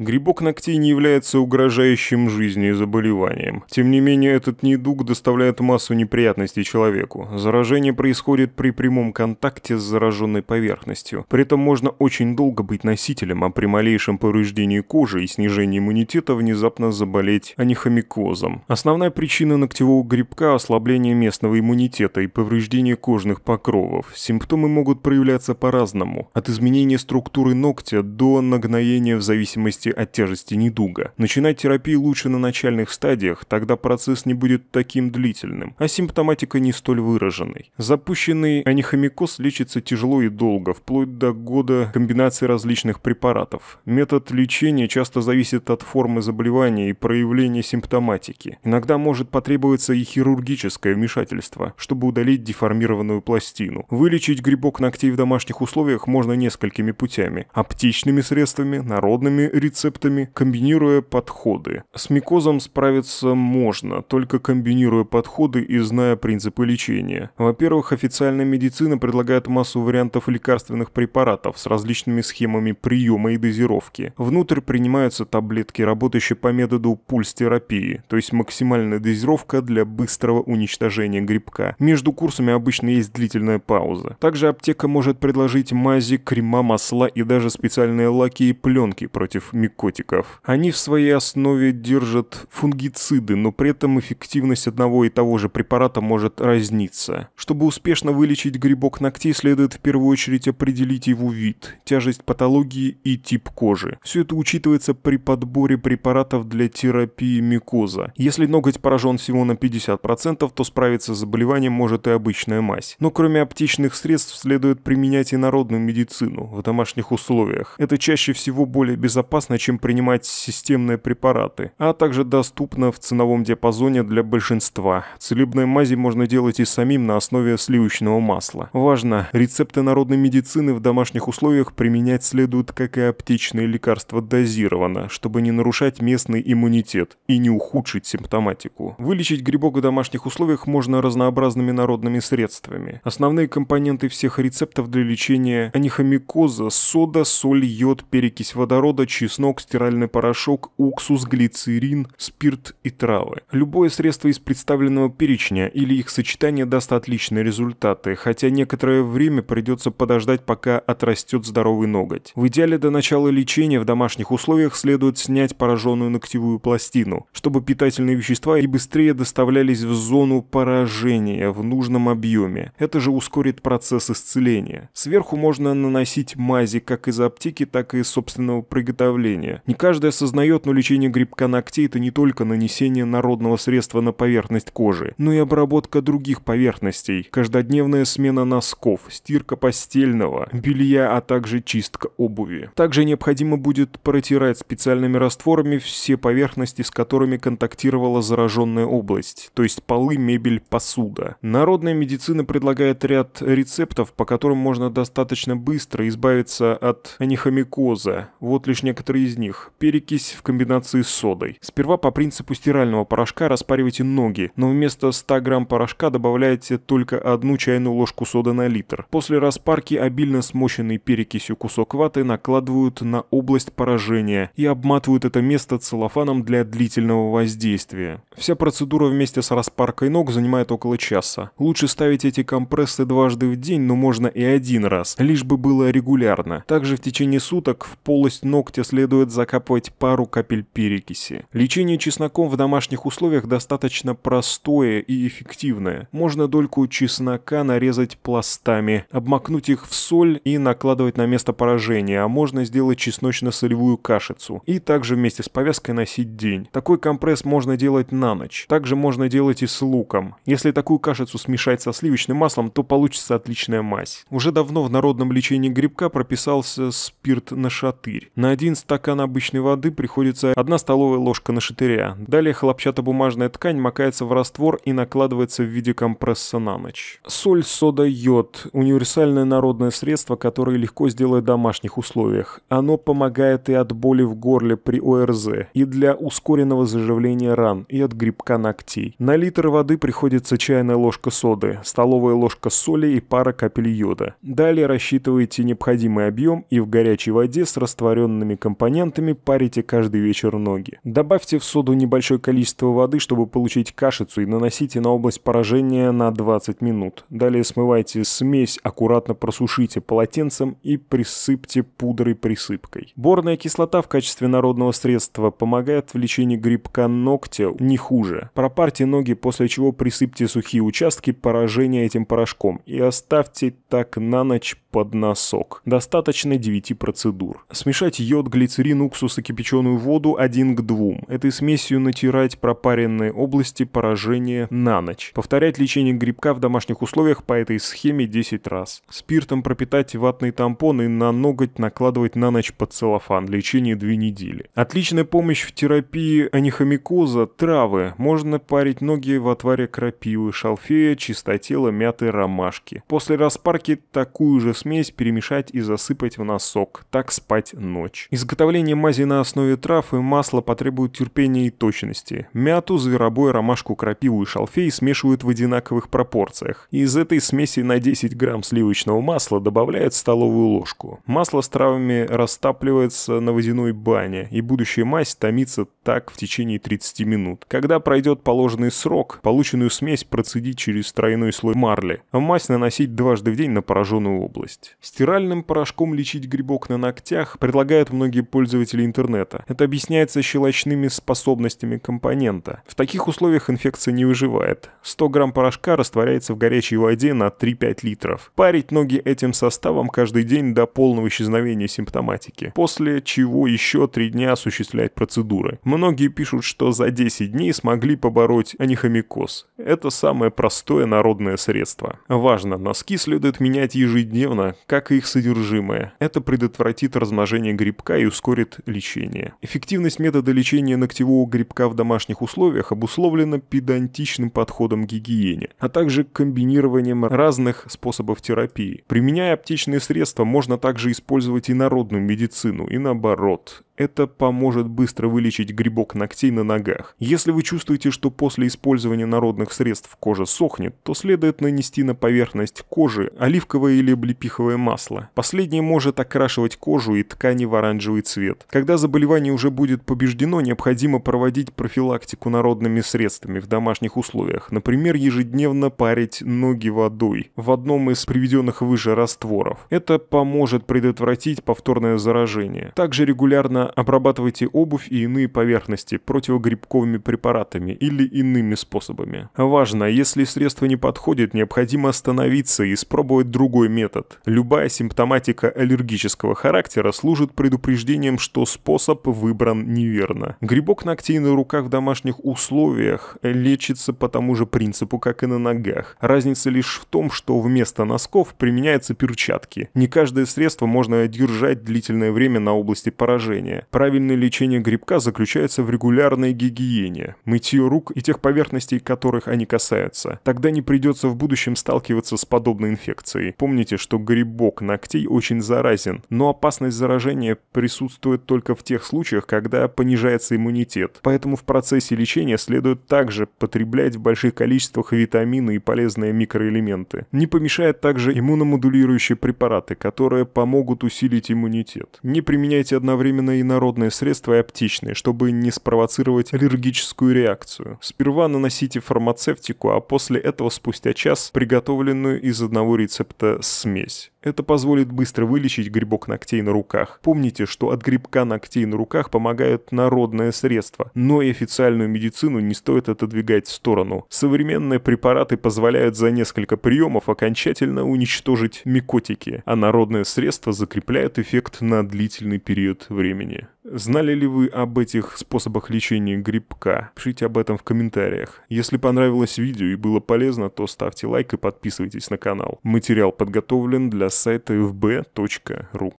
Грибок ногтей не является угрожающим жизни заболеванием. Тем не менее, этот недуг доставляет массу неприятностей человеку. Заражение происходит при прямом контакте с зараженной поверхностью. При этом можно очень долго быть носителем, а при малейшем повреждении кожи и снижении иммунитета внезапно заболеть анихомикозом. Основная причина ногтевого грибка – ослабление местного иммунитета и повреждение кожных покровов. Симптомы могут проявляться по-разному – от изменения структуры ногтя до нагноения в зависимости зависимости от тяжести недуга. Начинать терапию лучше на начальных стадиях, тогда процесс не будет таким длительным, а симптоматика не столь выраженной. Запущенный анихомикоз лечится тяжело и долго, вплоть до года комбинации различных препаратов. Метод лечения часто зависит от формы заболевания и проявления симптоматики. Иногда может потребоваться и хирургическое вмешательство, чтобы удалить деформированную пластину. Вылечить грибок ногтей в домашних условиях можно несколькими путями. Аптечными средствами, народными рецептами, рецептами, комбинируя подходы. С микозом справиться можно, только комбинируя подходы и зная принципы лечения. Во-первых, официальная медицина предлагает массу вариантов лекарственных препаратов с различными схемами приема и дозировки. Внутрь принимаются таблетки, работающие по методу пульс-терапии, то есть максимальная дозировка для быстрого уничтожения грибка. Между курсами обычно есть длительная пауза. Также аптека может предложить мази, крема, масла и даже специальные лаки и пленки против микроорганизмов котиков. Они в своей основе держат фунгициды, но при этом эффективность одного и того же препарата может разниться. Чтобы успешно вылечить грибок ногтей, следует в первую очередь определить его вид, тяжесть патологии и тип кожи. Все это учитывается при подборе препаратов для терапии микоза. Если ноготь поражен всего на 50%, то справиться с заболеванием может и обычная мазь. Но кроме аптечных средств следует применять и народную медицину в домашних условиях. Это чаще всего более безопасно безопасно, чем принимать системные препараты, а также доступно в ценовом диапазоне для большинства. Целебные мази можно делать и самим на основе сливочного масла. Важно, рецепты народной медицины в домашних условиях применять следует, как и аптечные лекарства дозированно, чтобы не нарушать местный иммунитет и не ухудшить симптоматику. Вылечить грибок в домашних условиях можно разнообразными народными средствами. Основные компоненты всех рецептов для лечения анихомикоза – сода, соль, йод, перекись водорода, чеснок, с ног стиральный порошок, уксус, глицерин, спирт и травы. Любое средство из представленного перечня или их сочетание даст отличные результаты, хотя некоторое время придется подождать, пока отрастет здоровый ноготь. В идеале до начала лечения в домашних условиях следует снять пораженную ногтевую пластину, чтобы питательные вещества и быстрее доставлялись в зону поражения в нужном объеме. Это же ускорит процесс исцеления. Сверху можно наносить мази как из аптеки, так и из собственного приготовления давления. Не каждый осознает, но лечение грибка ногтей – это не только нанесение народного средства на поверхность кожи, но и обработка других поверхностей, каждодневная смена носков, стирка постельного, белья, а также чистка обуви. Также необходимо будет протирать специальными растворами все поверхности, с которыми контактировала зараженная область, то есть полы, мебель, посуда. Народная медицина предлагает ряд рецептов, по которым можно достаточно быстро избавиться от анихомикоза. Вот лишь некоторые выборе из них – перекись в комбинации с содой. Сперва по принципу стирального порошка распаривайте ноги, но вместо 100 грамм порошка добавляйте только одну чайную ложку соды на литр. После распарки обильно смоченный перекисью кусок ваты накладывают на область поражения и обматывают это место целлофаном для длительного воздействия. Вся процедура вместе с распаркой ног занимает около часа. Лучше ставить эти компрессы дважды в день, но можно и один раз, лишь бы было регулярно. Также в течение суток в полость ногтя следует следует закапывать пару капель перекиси. Лечение чесноком в домашних условиях достаточно простое и эффективное. Можно дольку чеснока нарезать пластами, обмакнуть их в соль и накладывать на место поражения, а можно сделать чесночно-солевую кашицу. И также вместе с повязкой носить день. Такой компресс можно делать на ночь. Также можно делать и с луком. Если такую кашицу смешать со сливочным маслом, то получится отличная мазь. Уже давно в народном лечении грибка прописался спирт на шатырь. На один стакан стакан обычной воды приходится 1 столовая ложка на шатыря. Далее хлопчатобумажная ткань макается в раствор и накладывается в виде компресса на ночь. Соль, сода, йод – универсальное народное средство, которое легко сделать в домашних условиях. Оно помогает и от боли в горле при ОРЗ, и для ускоренного заживления ран, и от грибка ногтей. На литр воды приходится чайная ложка соды, столовая ложка соли и пара капель йода. Далее рассчитывайте необходимый объем и в горячей воде с растворенными компонентами компонентами парите каждый вечер ноги. Добавьте в соду небольшое количество воды, чтобы получить кашицу и наносите на область поражения на 20 минут. Далее смывайте смесь, аккуратно просушите полотенцем и присыпьте пудрой-присыпкой. Борная кислота в качестве народного средства помогает в лечении грибка ногтя не хуже. Пропарьте ноги, после чего присыпьте сухие участки поражения этим порошком и оставьте так на ночь под носок. Достаточно 9 процедур. Смешать йод, глицерин, уксус и кипяченую воду один к двум. Этой смесью натирать пропаренные области поражения на ночь. Повторять лечение грибка в домашних условиях по этой схеме 10 раз. Спиртом пропитать ватный тампон и на ноготь накладывать на ночь под целлофан. Лечение 2 недели. Отличная помощь в терапии анихомикоза – травы. Можно парить ноги в отваре крапивы, шалфея, чистотела, мяты, ромашки. После распарки такую же смесь перемешать и засыпать в носок. Так спать ночь. Изготовление мази на основе трав и масла потребует терпения и точности. Мяту, зверобой, ромашку, крапиву и шалфей смешивают в одинаковых пропорциях. Из этой смеси на 10 грамм сливочного масла добавляют столовую ложку. Масло с травами растапливается на водяной бане, и будущая мазь томится так в течение 30 минут. Когда пройдет положенный срок, полученную смесь процедить через тройной слой марли, а мазь наносить дважды в день на пораженную область слабость. Стиральным порошком лечить грибок на ногтях предлагают многие пользователи интернета. Это объясняется щелочными способностями компонента. В таких условиях инфекция не выживает. 100 грамм порошка растворяется в горячей воде на 3-5 литров. Парить ноги этим составом каждый день до полного исчезновения симптоматики, после чего еще 3 дня осуществлять процедуры. Многие пишут, что за 10 дней смогли побороть анихомикоз. Это самое простое народное средство. Важно, носки следует менять ежедневно, органа, как и их содержимое. Это предотвратит размножение грибка и ускорит лечение. Эффективность метода лечения ногтевого грибка в домашних условиях обусловлена педантичным подходом к гигиене, а также комбинированием разных способов терапии. Применяя аптечные средства, можно также использовать и народную медицину, и наоборот. Это поможет быстро вылечить грибок ногтей на ногах. Если вы чувствуете, что после использования народных средств кожа сохнет, то следует нанести на поверхность кожи оливковое или облепиховое масло. Последнее может окрашивать кожу и ткани в оранжевый цвет. Когда заболевание уже будет побеждено, необходимо проводить профилактику народными средствами в домашних условиях, например, ежедневно парить ноги водой в одном из приведенных выше растворов. Это поможет предотвратить повторное заражение. Также регулярно обрабатывайте обувь и иные поверхности противогрибковыми препаратами или иными способами. Важно, если средство не подходит, необходимо остановиться и испробовать другой метод. Любая симптоматика аллергического характера служит предупреждением, что способ выбран неверно. Грибок ногтей на руках в домашних условиях лечится по тому же принципу, как и на ногах. Разница лишь в том, что вместо носков применяются перчатки. Не каждое средство можно держать длительное время на области поражения питания. Правильное лечение грибка заключается в регулярной гигиене, мытье рук и тех поверхностей, которых они касаются. Тогда не придется в будущем сталкиваться с подобной инфекцией. Помните, что грибок ногтей очень заразен, но опасность заражения присутствует только в тех случаях, когда понижается иммунитет. Поэтому в процессе лечения следует также потреблять в больших количествах витамины и полезные микроэлементы. Не помешает также иммуномодулирующие препараты, которые помогут усилить иммунитет. Не применяйте одновременно и народные средства и аптечные, чтобы не спровоцировать аллергическую реакцию. Сперва наносите фармацевтику, а после этого спустя час приготовленную из одного рецепта смесь. Это позволит быстро вылечить грибок ногтей на руках. Помните, что от грибка ногтей на руках помогают народное средство, но и официальную медицину не стоит отодвигать в сторону. Современные препараты позволяют за несколько приемов окончательно уничтожить микотики, а народное средство закрепляет эффект на длительный период времени. Знали ли вы об этих способах лечения грибка? Пишите об этом в комментариях. Если понравилось видео и было полезно, то ставьте лайк и подписывайтесь на канал. Материал подготовлен для сайта fb.ru.